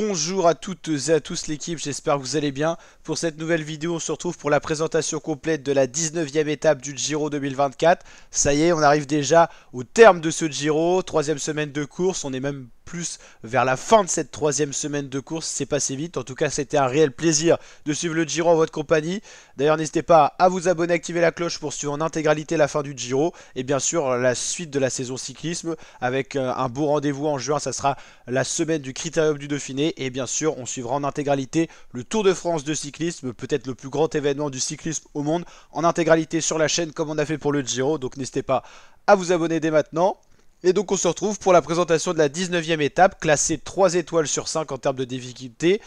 Bonjour à toutes et à tous l'équipe, j'espère que vous allez bien. Pour cette nouvelle vidéo, on se retrouve pour la présentation complète de la 19e étape du Giro 2024. Ça y est, on arrive déjà au terme de ce Giro, troisième semaine de course, on est même plus vers la fin de cette troisième semaine de course. C'est passé vite. En tout cas, c'était un réel plaisir de suivre le Giro en votre compagnie. D'ailleurs, n'hésitez pas à vous abonner, activer la cloche pour suivre en intégralité la fin du Giro. Et bien sûr, la suite de la saison cyclisme avec euh, un beau rendez-vous en juin. Ça sera la semaine du Critérium du Dauphiné. Et bien sûr, on suivra en intégralité le Tour de France de cyclisme, peut-être le plus grand événement du cyclisme au monde, en intégralité sur la chaîne comme on a fait pour le Giro. Donc n'hésitez pas à vous abonner dès maintenant. Et donc on se retrouve pour la présentation de la 19 e étape, classée 3 étoiles sur 5 en termes de difficulté,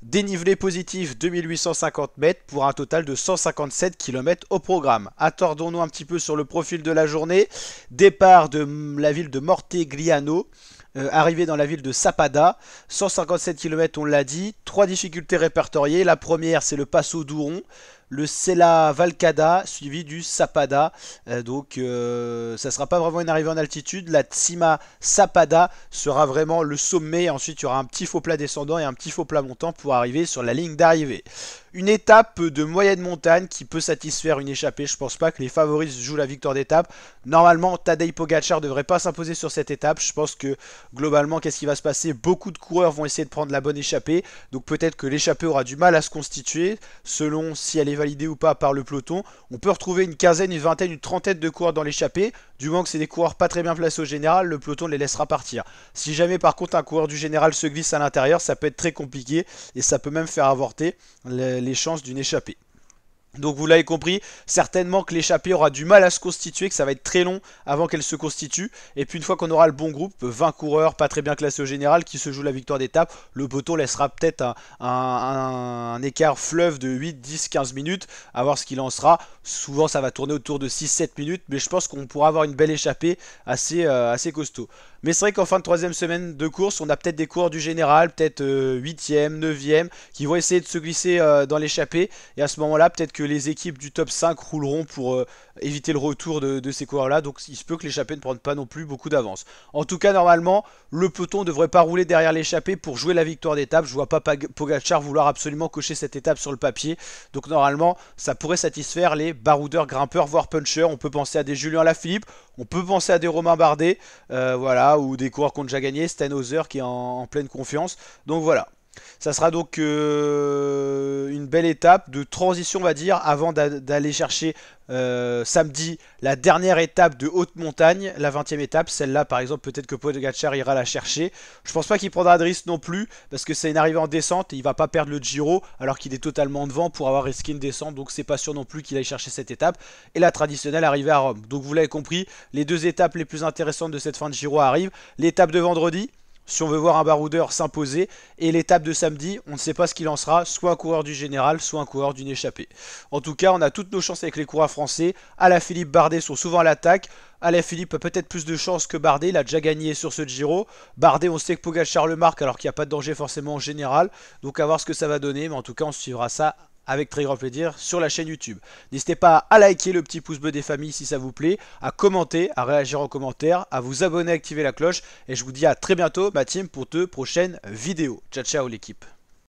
dénivelé positif 2850 mètres pour un total de 157 km au programme. Attardons-nous un petit peu sur le profil de la journée. Départ de la ville de Mortegliano, euh, arrivée arrivé dans la ville de Sapada, 157 km on l'a dit, trois difficultés répertoriées. La première c'est le Passo d'Ouron, le Sela Valcada suivi du Sapada. Euh, donc ça euh, ça sera pas vraiment une arrivée en altitude. La Tsima Sapada sera vraiment le sommet. Ensuite il y aura un petit faux plat descendant et un petit faux plat montant pour arriver sur la ligne d'arrivée une étape de moyenne montagne qui peut satisfaire une échappée. Je pense pas que les favoris jouent la victoire d'étape. Normalement, Tadej Pogacar devrait pas s'imposer sur cette étape. Je pense que globalement, qu'est-ce qui va se passer Beaucoup de coureurs vont essayer de prendre la bonne échappée. Donc peut-être que l'échappée aura du mal à se constituer selon si elle est validée ou pas par le peloton. On peut retrouver une quinzaine, une vingtaine, une trentaine de coureurs dans l'échappée. Du moment que c'est des coureurs pas très bien placés au général, le peloton les laissera partir. Si jamais par contre un coureur du général se glisse à l'intérieur, ça peut être très compliqué et ça peut même faire avorter les les chances d'une échappée. Donc vous l'avez compris, certainement que l'échappée aura du mal à se constituer, que ça va être très long avant qu'elle se constitue. Et puis une fois qu'on aura le bon groupe, 20 coureurs, pas très bien classés au général, qui se joue la victoire d'étape, le poteau laissera peut-être un, écart fleuve de 8, 10, 15 minutes, à voir ce qu'il en sera. Souvent ça va tourner autour de 6, 7 minutes, mais je pense qu'on pourra avoir une belle échappée euh, assez, costaud. Mais c'est vrai qu'en fin de troisième semaine de course, on a peut-être des coureurs du général, peut-être 8e, euh, 9e, qui vont essayer de se glisser euh, dans l'échappée. Et à ce moment-là, peut-être que les équipes du top 5 rouleront pour euh, éviter le retour de, ces coureurs-là. Donc il se peut que l'échappée ne prenne pas non plus beaucoup d'avance. En tout cas, normalement, le peloton ne devrait pas rouler derrière l'échappée pour jouer la victoire d'étape. Je vois pas Pogachar vouloir absolument cocher cette étape sur le papier. Donc normalement, ça pourrait satisfaire les baroudeurs, grimpeurs, voire puncheurs. On peut penser à des Julien Lafilippe, on peut penser à des Romain Bardet, euh, voilà, ou des coureurs qu'on a déjà gagné. Stenhauser qui est en, pleine confiance. Donc voilà. Ça sera donc euh, belle étape de transition, on va dire, avant d'aller chercher euh, samedi la dernière étape de haute montagne, la 20e étape. Celle-là, par exemple, peut-être que Pogacar ira la chercher. Je pense pas qu'il prendra de risque non plus, parce que c'est une arrivée en descente et il va pas perdre le Giro, alors qu'il est totalement devant pour avoir risqué une descente. Donc c'est pas sûr non plus qu'il aille chercher cette étape. Et la traditionnelle arrivée à Rome. Donc vous l'avez compris, les deux étapes les plus intéressantes de cette fin de Giro arrivent. L'étape de vendredi, si on veut voir un baroudeur s'imposer. Et l'étape de samedi, on ne sait pas ce qu'il en sera, soit un coureur du général, soit un coureur d'une échappée. En tout cas, on a toutes nos chances avec les coureurs français. la Philippe Bardet sont souvent à l'attaque. la Philippe a peut-être plus de chances que Bardet, il a déjà gagné sur ce Giro. Bardet, on sait que Pogacar le marque alors qu'il n'y a pas de danger forcément en général. Donc à voir ce que ça va donner, mais en tout cas, on suivra ça avec très grand plaisir sur la chaîne YouTube. N'hésitez pas à liker le petit pouce bleu des familles si ça vous plaît, à commenter, à réagir en commentaire, à vous abonner, à activer la cloche. Et je vous dis à très bientôt, ma team, pour de prochaines vidéos. Ciao, ciao l'équipe.